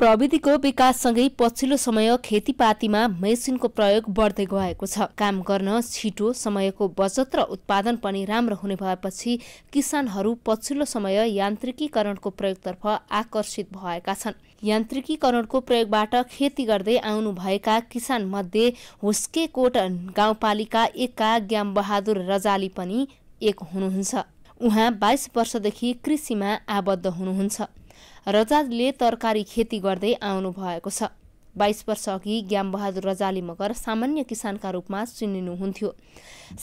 प्रविधिको विकाससँगै पछिल्लो समय खेतीपातीमा मेसिनको प्रयोग बढ्दै गएको छ काम गर्न छिटो समयको बचत र उत्पादन पनि राम्रो हुने भएपछि किसानहरू पछिल्लो समय यान्त्रिकीकरणको प्रयोगतर्फ आकर्षित भएका छन् यान्त्रिकीकरणको प्रयोगबाट खेती गर्दै आउनुभएका किसान मध्ये हुस्केकोट गाउँपालिका एकका बहादुर रजाली पनि एक हुनुहुन्छ उहाँ बाइस वर्षदेखि कृषिमा आबद्ध हुनुहुन्छ रजाले तरकारी खेती गर्दै आउनु भएको छ बाइस वर्षअघि ज्ञानबहादुर रजाली मगर सामान्य किसानका रूपमा चिनिनुहुन्थ्यो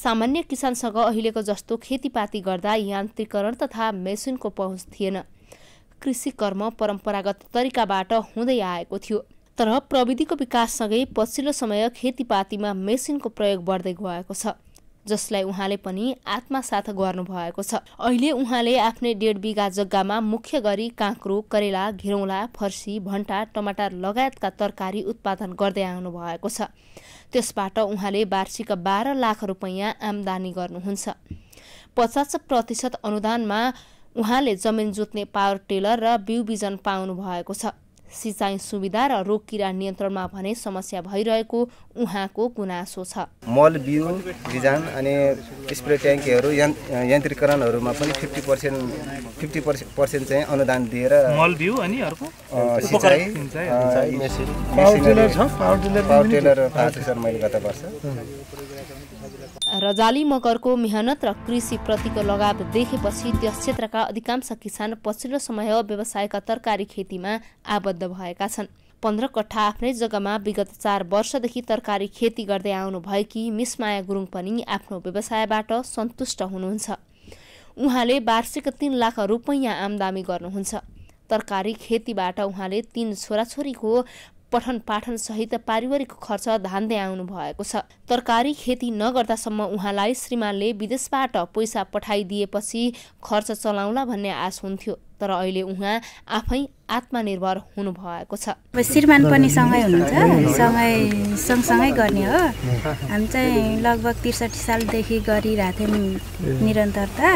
सामान्य किसानसँग अहिलेको जस्तो खेतीपाती गर्दा यान्त्रिकरण तथा मेसिनको पहुँच थिएन कृषि कर्म परम्परागत तरिकाबाट हुँदै आएको थियो तर प्रविधिको विकाससँगै पछिल्लो समय खेतीपातीमा मेसिनको प्रयोग बढ्दै गएको छ जसलाई उहाँले पनि आत्मासाथ गर्नुभएको छ अहिले उहाँले आफ्नै डेढ बिघा जग्गामा मुख्य गरी काँक्रो करेला घिरौँला फर्सी भन्टा टमाटर लगायतका तरकारी उत्पादन गर्दै आउनु भएको छ त्यसबाट उहाँले वार्षिक बाह्र लाख रुपैयाँ आमदानी गर्नुहुन्छ पचास प्रतिशत अनुदानमा उहाँले जमिन जोत्ने पावर टेलर र बिउ बिजन पाउनु भएको छ सिँचाइ सुविधा र रोग किरा नियन्त्रणमा भने समस्या भइरहेको उहाँको गुनासो छ मल बिउ बिजान अनि स्प्रे ट्याङ्कीहरू यन्त्रीकरणहरूमा पनि फिफ्टी पर्सेन्ट फिफ्टी पर्सेन्ट चाहिँ अनुदान दिएर मल बिउ अनि अर्को सिँचाइ पावर टेलर पाएको छ सर मैले गत वर्ष रजाली मगरको मेहनत र कृषिप्रतिको लगाव देखेपछि त्यस क्षेत्रका अधिकांश किसान पछिल्लो समय व्यवसायका तरकारी खेतीमा आबद्ध भएका छन् पन्ध्र कठा आफ्नै जग्गामा विगत चार वर्षदेखि तरकारी खेती गर्दै आउनु आउनुभएकी मिसमाया गुरुङ पनि आफ्नो व्यवसायबाट सन्तुष्ट हुनुहुन्छ उहाँले वार्षिक तिन लाख रुपैयाँ आमदामी गर्नुहुन्छ तरकारी खेतीबाट उहाँले तीन छोराछोरीको पठन पाठन सहित पारिवारिक खर्च धान्दै आउनु भएको छ तरकारी खेती नगर्दासम्म उहाँलाई श्रीमानले विदेशबाट पैसा पठाइदिएपछि खर्च चलाउला भन्ने आश हुन्थ्यो तर अहिले उहाँ आफै आत्मनिर्भर हुनुभएको छ श्रीमान पनि सँगै हुनुहुन्छ सँगै सँगसँगै गर्ने हो हामी चाहिँ लगभग त्रिसठी सालदेखि गरिरहेको थियौँ निरन्तरता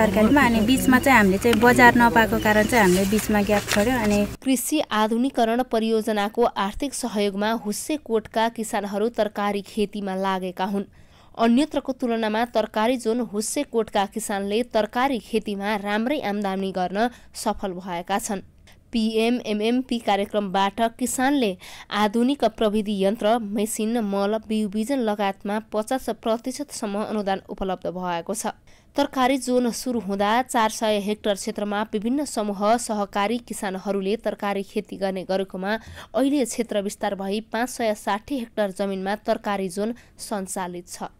तरकारीमा अनि बिचमा चाहिँ हामीले चाहिँ बजार नपाएको कारण चाहिँ हामीले बिचमा ग्याप छोड्यौँ अनि कृषि आधुनिकरण परियोजनाको आर्थिक सहयोगमा हुस्से कोटका किसानहरू तरकारी खेतीमा लागेका हुन् अन्यत्रको तुलनामा तरकारी जोन हुस्सेकोटका किसानले तरकारी खेतीमा राम्रै आमदानी गर्न सफल भएका छन् पिएमएमएमपी कार्यक्रमबाट किसानले आधुनिक प्रविधि यन्त्र मेसिन मल बिउ बिजन लगायतमा पचास प्रतिशतसम्म अनुदान उपलब्ध भएको छ तरकारी जोन सुरु हुँदा चार सय हेक्टर क्षेत्रमा विभिन्न समूह सहकारी किसानहरूले तरकारी खेती गर्ने गरेकोमा अहिले क्षेत्र विस्तार भई पाँच सय साठी हेक्टर जमिनमा तरकारी जोन सञ्चालित छ